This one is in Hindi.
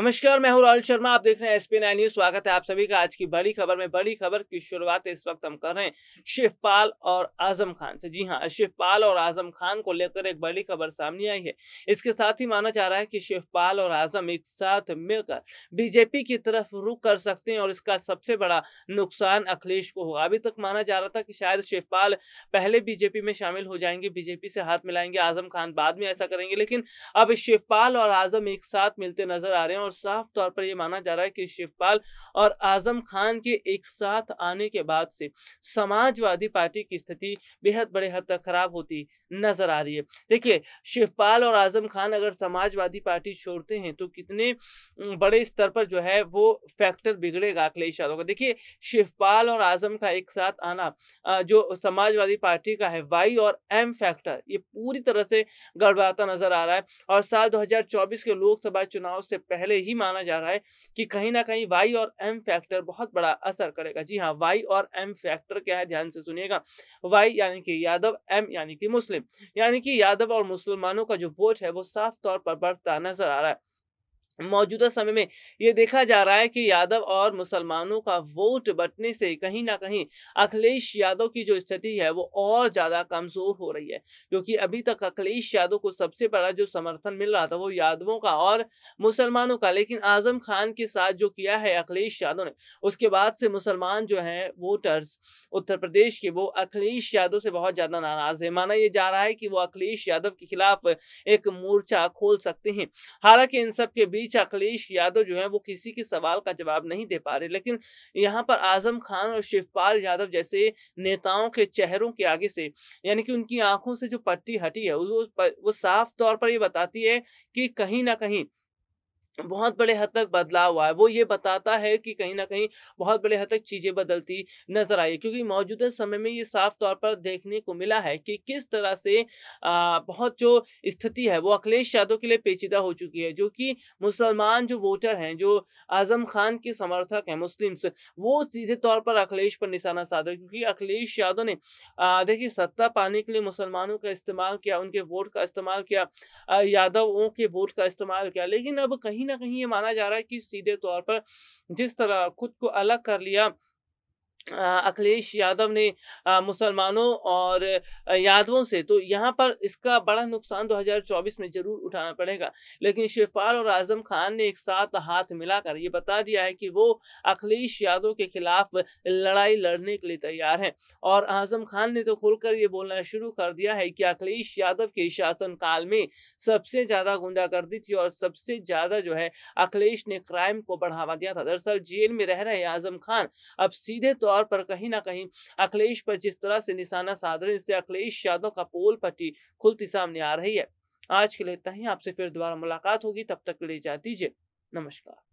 नमस्कार मैं हूं राहुल शर्मा आप देख रहे हैं एसपी नाइन न्यूज स्वागत है आप सभी का आज की बड़ी खबर में बड़ी खबर की शुरुआत इस वक्त हम कर रहे हैं शिवपाल और आजम खान से जी हाँ शिवपाल और आजम खान को लेकर एक बड़ी खबर सामने आई है इसके साथ ही माना जा रहा है कि शिवपाल और आजम एक साथ मिलकर बीजेपी की तरफ रुख कर सकते हैं और इसका सबसे बड़ा नुकसान अखिलेश को होगा अभी तक माना जा रहा था कि शायद शिवपाल पहले बीजेपी में शामिल हो जाएंगे बीजेपी से हाथ मिलाएंगे आजम खान बाद में ऐसा करेंगे लेकिन अब शिवपाल और आजम एक साथ मिलते नजर आ रहे हैं और साफ तौर पर यह माना जा रहा है कि शिवपाल और आजम खान के एक साथ आने के बाद से समाजवादी पार्टी की स्थिति बेहद बड़े हद तक खराब होती नजर आ रही है देखिए शिवपाल और आजम खान अगर समाजवादी पार्टी छोड़ते हैं तो कितने बड़े स्तर पर जो है वो फैक्टर बिगड़ेगा अखिलेश यादव का देखिए शिवपाल और आजम का एक साथ आना जो समाजवादी पार्टी का है वाई और एम फैक्टर ये पूरी तरह से गड़बड़ाता नजर आ रहा है और साल 2024 के लोकसभा चुनाव से पहले ही माना जा रहा है कि कहीं ना कहीं वाई और एम फैक्टर बहुत बड़ा असर करेगा जी हाँ वाई और एम फैक्टर क्या है ध्यान से सुनिएगा वाई यानी कि यादव एम यानी कि मुस्लिम यानी कि यादव और मुसलमानों का जो वोट है वो साफ तौर पर बढ़ता नजर आ रहा है मौजूदा समय में ये देखा जा रहा है कि यादव और मुसलमानों का वोट बटने से कहीं ना कहीं अखिलेश यादव की जो स्थिति है वो और ज़्यादा कमज़ोर हो रही है क्योंकि अभी तक अखिलेश यादव को सबसे बड़ा जो समर्थन मिल रहा था वो यादवों का और मुसलमानों का लेकिन आजम खान के साथ जो किया है अखिलेश यादव ने उसके बाद से मुसलमान जो हैं वोटर्स उत्तर प्रदेश के वो अखिलेश यादव से बहुत ज़्यादा नाराज़ है माना यह जा रहा है कि वो अखिलेश यादव के खिलाफ एक मोर्चा खोल सकते हैं हालांकि इन सब के बीच बीच अखिलेश यादव जो है वो किसी के सवाल का जवाब नहीं दे पा रहे लेकिन यहाँ पर आजम खान और शिवपाल यादव जैसे नेताओं के चेहरों के आगे से यानी कि उनकी आंखों से जो पट्टी हटी है वो वो साफ तौर पर ये बताती है कि कहीं ना कहीं बहुत बड़े हद तक बदलाव हुआ है वो ये बताता है कि कहीं ना कहीं बहुत बड़े हद तक चीज़ें बदलती नजर आई क्योंकि मौजूदा समय में ये साफ तौर पर देखने को मिला है कि किस तरह से आ, बहुत जो स्थिति है वो अखिलेश यादव के लिए पेचीदा हो चुकी है जो कि मुसलमान जो वोटर हैं जो आजम खान के समर्थक हैं मुस्लिम्स वो सीधे तौर पर अखिलेश पर निशाना साधा क्योंकि अखिलेश यादव ने देखिए सत्ता पाने के लिए मुसलमानों का इस्तेमाल किया उनके वोट का इस्तेमाल किया यादवों के वोट का इस्तेमाल किया लेकिन अब कहीं ना कहीं ये माना जा रहा है कि सीधे तौर पर जिस तरह खुद को अलग कर लिया अखिलेश यादव ने मुसलमानों और यादवों से तो यहाँ पर इसका बड़ा नुकसान 2024 में जरूर उठाना पड़ेगा लेकिन शिवपाल और आजम खान ने एक साथ हाथ मिलाकर ये बता दिया है कि वो अखिलेश यादव के खिलाफ लड़ाई लड़ने के लिए तैयार हैं और आजम खान ने तो खुलकर ये बोलना शुरू कर दिया है कि अखिलेश यादव के शासनकाल में सबसे ज़्यादा गुंडागर्दी थी और सबसे ज़्यादा जो है अखिलेश ने क्राइम को बढ़ावा दिया था दरअसल जेल में रह रहे आजम खान अब सीधे तौर तौर पर कहीं ना कहीं अखिलेश पर जिस तरह से निशाना साध रहे इससे अखिलेश यादव का पोल पट्टी खुलती सामने आ रही है आज के लिए इतना ही आपसे फिर दोबारा मुलाकात होगी तब तक के लिए जा दीजिए नमस्कार